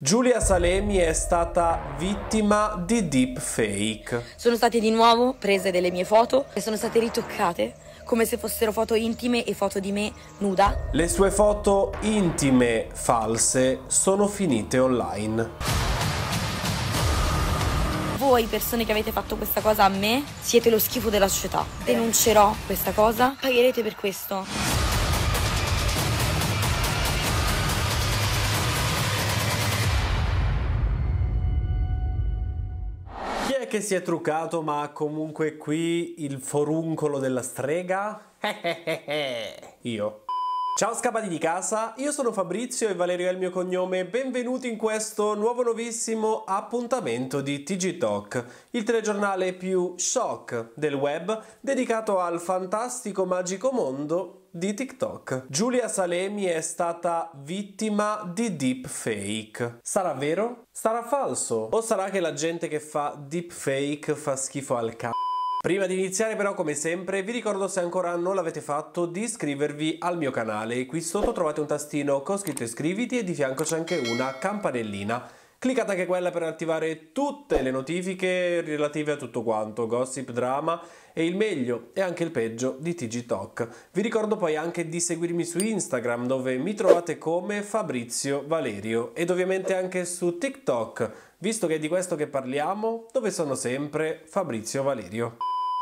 Giulia Salemi è stata vittima di deepfake. Sono state di nuovo prese delle mie foto e sono state ritoccate come se fossero foto intime e foto di me nuda. Le sue foto intime false sono finite online. Voi persone che avete fatto questa cosa a me siete lo schifo della società. Denuncerò questa cosa, pagherete per questo. che si è truccato, ma comunque qui il foruncolo della strega? Io. Ciao scappati di casa, io sono Fabrizio e Valerio è il mio cognome, benvenuti in questo nuovo nuovissimo appuntamento di TG Talk, il telegiornale più shock del web dedicato al fantastico magico mondo di TikTok. Giulia Salemi è stata vittima di deepfake. Sarà vero? Sarà falso? O sarà che la gente che fa deepfake fa schifo al cazzo? Prima di iniziare però come sempre vi ricordo se ancora non l'avete fatto di iscrivervi al mio canale. Qui sotto trovate un tastino con scritto iscriviti e di fianco c'è anche una campanellina. Cliccate anche quella per attivare tutte le notifiche relative a tutto quanto, gossip, drama e il meglio e anche il peggio di TG Talk. Vi ricordo poi anche di seguirmi su Instagram dove mi trovate come Fabrizio Valerio ed ovviamente anche su TikTok, visto che è di questo che parliamo, dove sono sempre Fabrizio Valerio.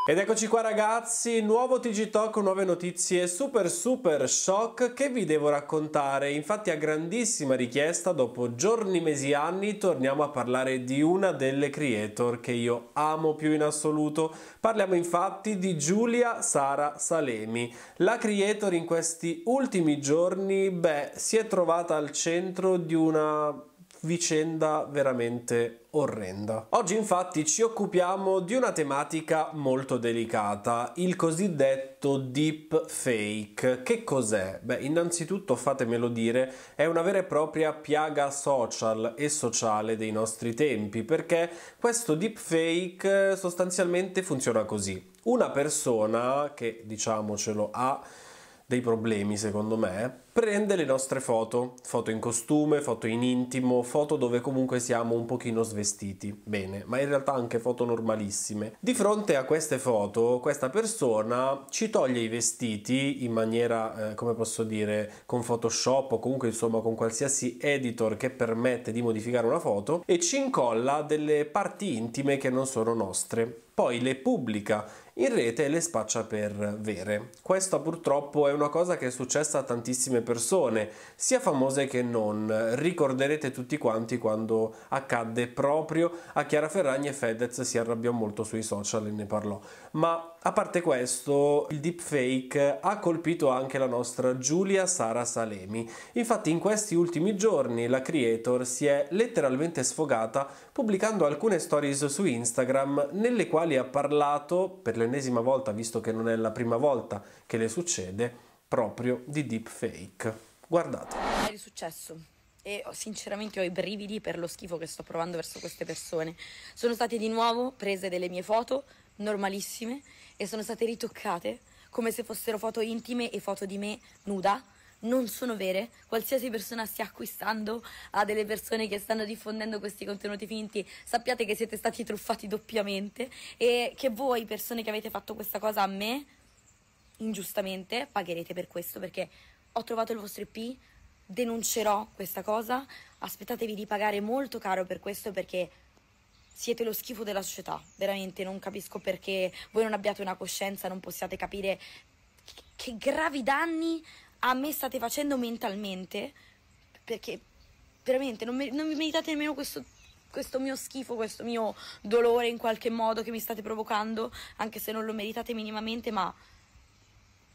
Ed eccoci qua ragazzi, nuovo TG Talk, nuove notizie super super shock che vi devo raccontare. Infatti a grandissima richiesta, dopo giorni, mesi, anni, torniamo a parlare di una delle creator che io amo più in assoluto. Parliamo infatti di Giulia Sara Salemi. La creator in questi ultimi giorni, beh, si è trovata al centro di una vicenda veramente orrenda. Oggi infatti ci occupiamo di una tematica molto delicata, il cosiddetto deep fake. Che cos'è? Beh, innanzitutto fatemelo dire, è una vera e propria piaga social e sociale dei nostri tempi, perché questo deep fake eh, sostanzialmente funziona così. Una persona che, diciamocelo, ha dei problemi secondo me, prende le nostre foto, foto in costume, foto in intimo, foto dove comunque siamo un pochino svestiti, bene, ma in realtà anche foto normalissime. Di fronte a queste foto, questa persona ci toglie i vestiti in maniera, eh, come posso dire, con Photoshop o comunque insomma con qualsiasi editor che permette di modificare una foto e ci incolla delle parti intime che non sono nostre. Poi le pubblica in rete e le spaccia per vere. Questa purtroppo è una cosa che è successa a tantissime persone, sia famose che non. Ricorderete tutti quanti quando accadde proprio a Chiara Ferragni e Fedez si arrabbiò molto sui social e ne parlò. Ma a parte questo, il deepfake ha colpito anche la nostra Giulia Sara Salemi. Infatti in questi ultimi giorni la creator si è letteralmente sfogata pubblicando alcune stories su Instagram nelle quali ha parlato per le l'ennesima volta, visto che non è la prima volta che le succede, proprio di deepfake. Guardate. È successo e sinceramente ho i brividi per lo schifo che sto provando verso queste persone. Sono state di nuovo prese delle mie foto normalissime e sono state ritoccate come se fossero foto intime e foto di me nuda non sono vere, qualsiasi persona stia acquistando a delle persone che stanno diffondendo questi contenuti finti, sappiate che siete stati truffati doppiamente e che voi persone che avete fatto questa cosa a me, ingiustamente, pagherete per questo perché ho trovato il vostro IP, denuncerò questa cosa, aspettatevi di pagare molto caro per questo perché siete lo schifo della società, veramente non capisco perché voi non abbiate una coscienza, non possiate capire che gravi danni a me state facendo mentalmente, perché veramente non, mi, non vi meritate nemmeno questo, questo mio schifo, questo mio dolore in qualche modo che mi state provocando, anche se non lo meritate minimamente, ma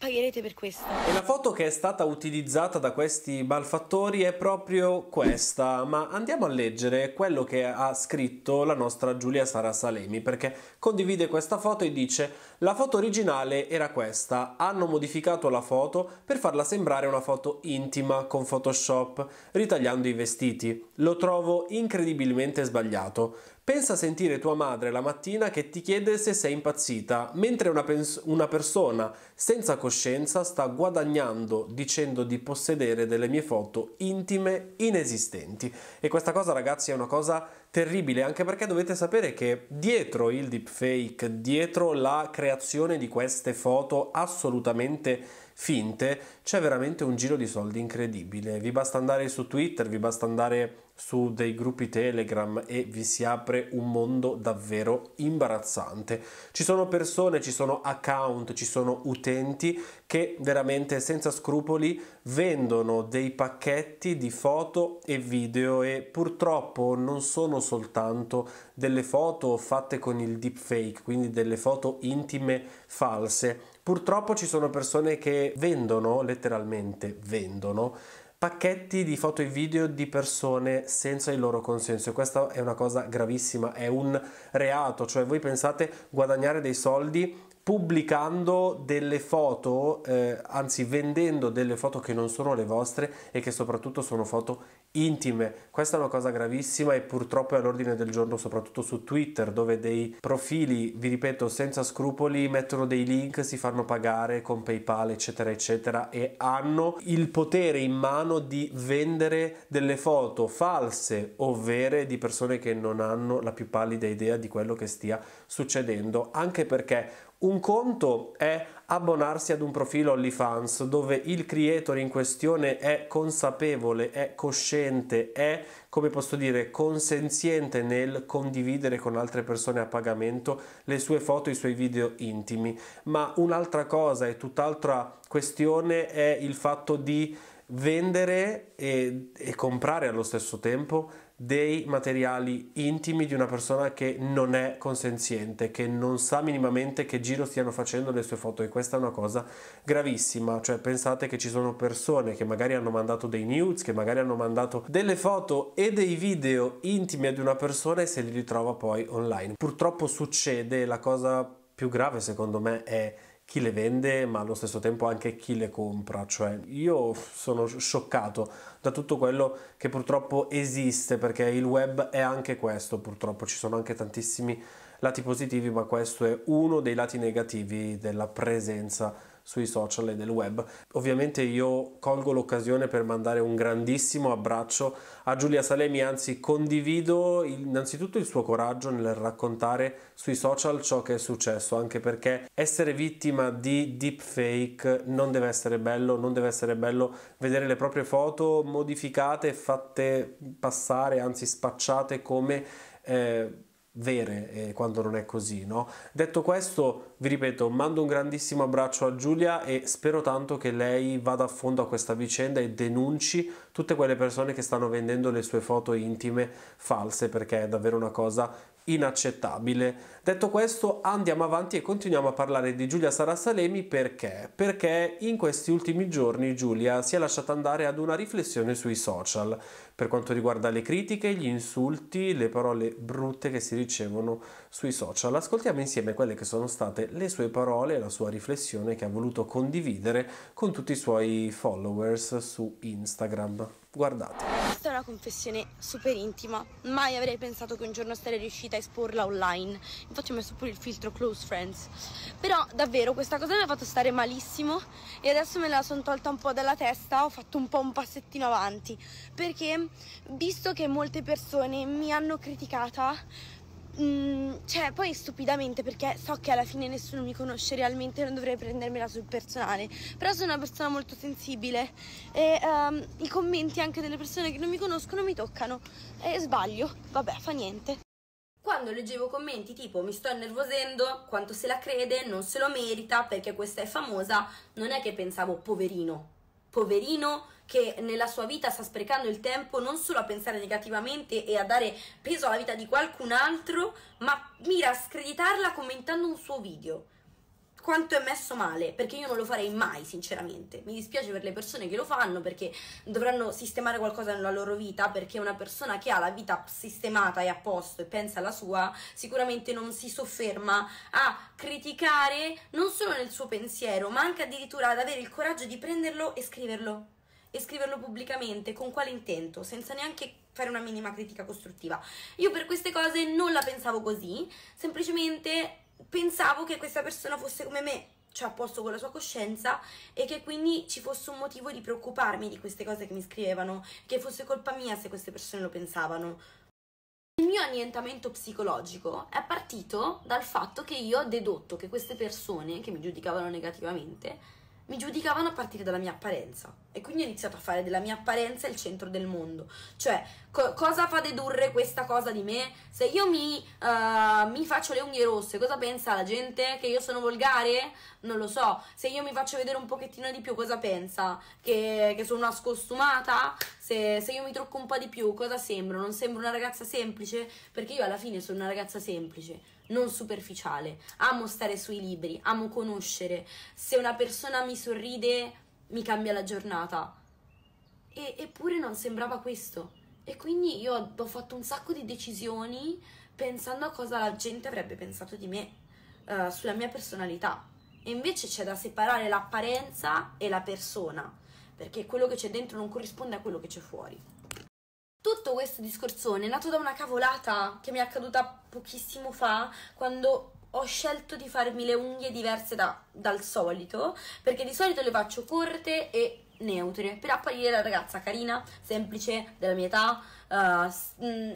pagherete per questo. E la foto che è stata utilizzata da questi malfattori è proprio questa, ma andiamo a leggere quello che ha scritto la nostra Giulia Sara Salemi, perché condivide questa foto e dice la foto originale era questa, hanno modificato la foto per farla sembrare una foto intima con Photoshop, ritagliando i vestiti. Lo trovo incredibilmente sbagliato. Pensa a sentire tua madre la mattina che ti chiede se sei impazzita, mentre una, pens- una persona senza coscienza sta guadagnando dicendo di possedere delle mie foto intime inesistenti. E questa cosa ragazzi è una cosa terribile, anche perché dovete sapere che dietro il deepfake, dietro la creazione di queste foto assolutamente finte, c'è veramente un giro di soldi incredibile. Vi basta andare su Twitter, vi basta andare su dei gruppi Telegram e vi si apre un mondo davvero imbarazzante. Ci sono persone, ci sono account, ci sono utenti che veramente senza scrupoli vendono dei pacchetti di foto e video e purtroppo non sono soltanto delle foto fatte con il deepfake, quindi delle foto intime false. Purtroppo ci sono persone che vendono, letteralmente vendono, pacchetti di foto e video di persone senza il loro consenso e questa è una cosa gravissima, è un reato, cioè voi pensate guadagnare dei soldi pubblicando delle foto, eh, anzi vendendo delle foto che non sono le vostre e che soprattutto sono foto intime. Questa è una cosa gravissima e purtroppo è all'ordine del giorno soprattutto su Twitter dove dei profili, vi ripeto, senza scrupoli mettono dei link, si fanno pagare con PayPal eccetera eccetera e hanno il potere in mano di vendere delle foto false o vere di persone che non hanno la più pallida idea di quello che stia succedendo, anche perché un conto è abbonarsi ad un profilo OnlyFans dove il creator in questione è consapevole, è cosciente, è, come posso dire, consenziente nel condividere con altre persone a pagamento le sue foto, i suoi video intimi. Ma un'altra cosa e tutt'altra questione è il fatto di vendere e, e comprare allo stesso tempo dei materiali intimi di una persona che non è consenziente, che non sa minimamente che giro stiano facendo le sue foto e questa è una cosa gravissima, cioè pensate che ci sono persone che magari hanno mandato dei news, che magari hanno mandato delle foto e dei video intimi ad una persona e se li ritrova poi online. Purtroppo succede, la cosa più grave secondo me è chi le vende ma allo stesso tempo anche chi le compra, cioè io sono scioccato da tutto quello che purtroppo esiste perché il web è anche questo, purtroppo ci sono anche tantissimi lati positivi ma questo è uno dei lati negativi della presenza sui social e nel web. Ovviamente io colgo l'occasione per mandare un grandissimo abbraccio a Giulia Salemi, anzi condivido innanzitutto il suo coraggio nel raccontare sui social ciò che è successo, anche perché essere vittima di deepfake non deve essere bello, non deve essere bello vedere le proprie foto modificate, fatte passare, anzi spacciate come... Eh, vere eh, quando non è così, no? Detto questo, vi ripeto, mando un grandissimo abbraccio a Giulia e spero tanto che lei vada a fondo a questa vicenda e denunci tutte quelle persone che stanno vendendo le sue foto intime false perché è davvero una cosa inaccettabile. Detto questo, andiamo avanti e continuiamo a parlare di Giulia Sarassalemi perché? Perché in questi ultimi giorni Giulia si è lasciata andare ad una riflessione sui social per quanto riguarda le critiche, gli insulti, le parole brutte che si ricevono sui social. Ascoltiamo insieme quelle che sono state le sue parole e la sua riflessione che ha voluto condividere con tutti i suoi followers su Instagram. Guardate. Questa è una confessione super intima, mai avrei pensato che un giorno sarei riuscita a esporla online, infatti ho messo pure il filtro close friends, però davvero questa cosa mi ha fatto stare malissimo e adesso me la sono tolta un po' dalla testa, ho fatto un po' un passettino avanti, perché visto che molte persone mi hanno criticata, Mm, cioè, poi stupidamente, perché so che alla fine nessuno mi conosce realmente, non dovrei prendermela sul personale. Però sono una persona molto sensibile e um, i commenti anche delle persone che non mi conoscono mi toccano. E sbaglio, vabbè, fa niente. Quando leggevo commenti tipo mi sto innervosendo, quanto se la crede, non se lo merita perché questa è famosa, non è che pensavo poverino, poverino che nella sua vita sta sprecando il tempo non solo a pensare negativamente e a dare peso alla vita di qualcun altro, ma mira a screditarla commentando un suo video. Quanto è messo male? Perché io non lo farei mai, sinceramente. Mi dispiace per le persone che lo fanno perché dovranno sistemare qualcosa nella loro vita, perché una persona che ha la vita sistemata e a posto e pensa alla sua, sicuramente non si sofferma a criticare non solo nel suo pensiero, ma anche addirittura ad avere il coraggio di prenderlo e scriverlo e scriverlo pubblicamente, con quale intento, senza neanche fare una minima critica costruttiva. Io per queste cose non la pensavo così, semplicemente pensavo che questa persona fosse come me, cioè a posto con la sua coscienza e che quindi ci fosse un motivo di preoccuparmi di queste cose che mi scrivevano, che fosse colpa mia se queste persone lo pensavano. Il mio annientamento psicologico è partito dal fatto che io ho dedotto che queste persone che mi giudicavano negativamente mi giudicavano a partire dalla mia apparenza e quindi ho iniziato a fare della mia apparenza il centro del mondo. Cioè, co- cosa fa dedurre questa cosa di me? Se io mi, uh, mi, faccio le unghie rosse, cosa pensa la gente? Che io sono volgare? Non lo so. Se io mi faccio vedere un pochettino di più, cosa pensa? Che, che sono una scostumata? se, se, io mi trucco un po' di più, cosa sembro? Non sembro una ragazza semplice? Perché io alla fine sono una ragazza semplice, non superficiale. Amo stare sui libri, amo conoscere. Se una persona mi sorride, mi cambia la giornata. E, eppure non sembrava questo. E quindi io ho fatto un sacco di decisioni pensando a cosa la gente avrebbe pensato di me, uh, sulla mia personalità. E invece c'è da separare l'apparenza e la persona perché quello che c'è dentro non corrisponde a quello che c'è fuori. Tutto questo discorsone è nato da una cavolata che mi è accaduta pochissimo fa quando ho scelto di farmi le unghie diverse da, dal solito, perché di solito le faccio corte e neutre per apparire la ragazza carina, semplice, della mia età uh, e,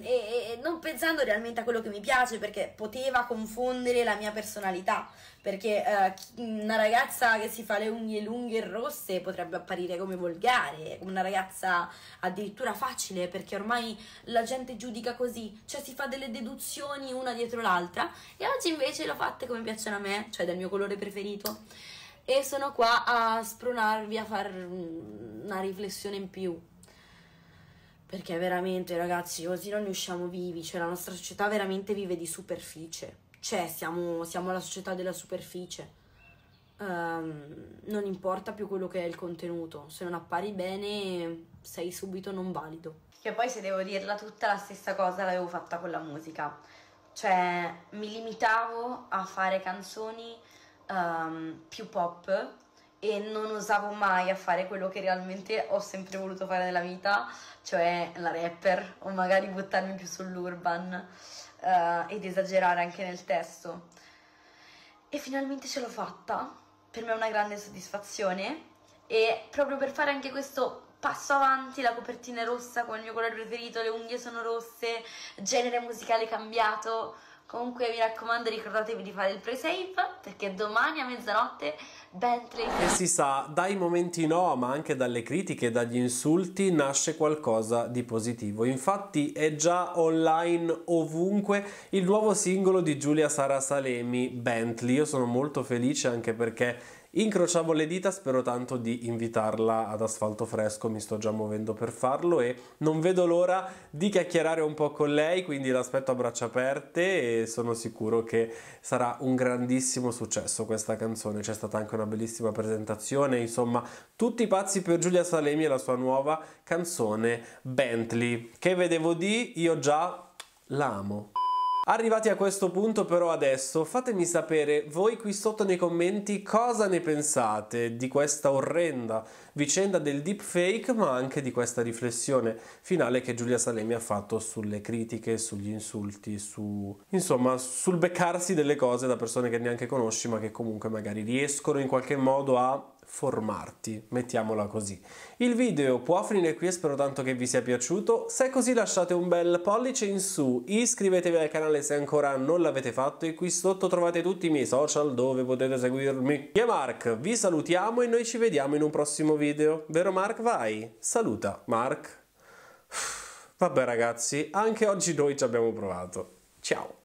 e non pensando realmente a quello che mi piace perché poteva confondere la mia personalità perché uh, una ragazza che si fa le unghie lunghe e rosse potrebbe apparire come volgare, una ragazza addirittura facile perché ormai la gente giudica così, cioè si fa delle deduzioni una dietro l'altra e oggi invece l'ho fatte come piacciono a me, cioè del mio colore preferito e sono qua a spronarvi a fare una riflessione in più perché veramente ragazzi così non ne usciamo vivi, cioè la nostra società veramente vive di superficie cioè siamo, siamo la società della superficie. Um, non importa più quello che è il contenuto, se non appari bene sei subito non valido. Che poi se devo dirla tutta la stessa cosa l'avevo fatta con la musica, cioè mi limitavo a fare canzoni um, più pop e non osavo mai a fare quello che realmente ho sempre voluto fare nella vita, cioè la rapper o magari buttarmi più sull'urban uh, ed esagerare anche nel testo. E finalmente ce l'ho fatta, per me è una grande soddisfazione e proprio per fare anche questo passo avanti, la copertina è rossa con il mio colore preferito, le unghie sono rosse, genere musicale cambiato, Comunque mi raccomando ricordatevi di fare il pre-save perché domani a mezzanotte Bentley... E si sa, dai momenti no, ma anche dalle critiche, dagli insulti, nasce qualcosa di positivo. Infatti è già online ovunque il nuovo singolo di Giulia Sara Salemi, Bentley. Io sono molto felice anche perché Incrociamo le dita, spero tanto di invitarla ad asfalto fresco, mi sto già muovendo per farlo e non vedo l'ora di chiacchierare un po' con lei, quindi l'aspetto a braccia aperte e sono sicuro che sarà un grandissimo successo questa canzone. C'è stata anche una bellissima presentazione, insomma, tutti pazzi per Giulia Salemi e la sua nuova canzone Bentley, che vedevo di io già l'amo. Arrivati a questo punto però adesso fatemi sapere voi qui sotto nei commenti cosa ne pensate di questa orrenda vicenda del deepfake ma anche di questa riflessione finale che Giulia Salemi ha fatto sulle critiche, sugli insulti, su insomma sul beccarsi delle cose da persone che neanche conosci ma che comunque magari riescono in qualche modo a formarti, mettiamola così. Il video può finire qui e spero tanto che vi sia piaciuto, se è così lasciate un bel pollice in su, iscrivetevi al canale se ancora non l'avete fatto e qui sotto trovate tutti i miei social dove potete seguirmi. Io Mark vi salutiamo e noi ci vediamo in un prossimo video, vero Mark? Vai, saluta Mark. Vabbè ragazzi, anche oggi noi ci abbiamo provato. Ciao!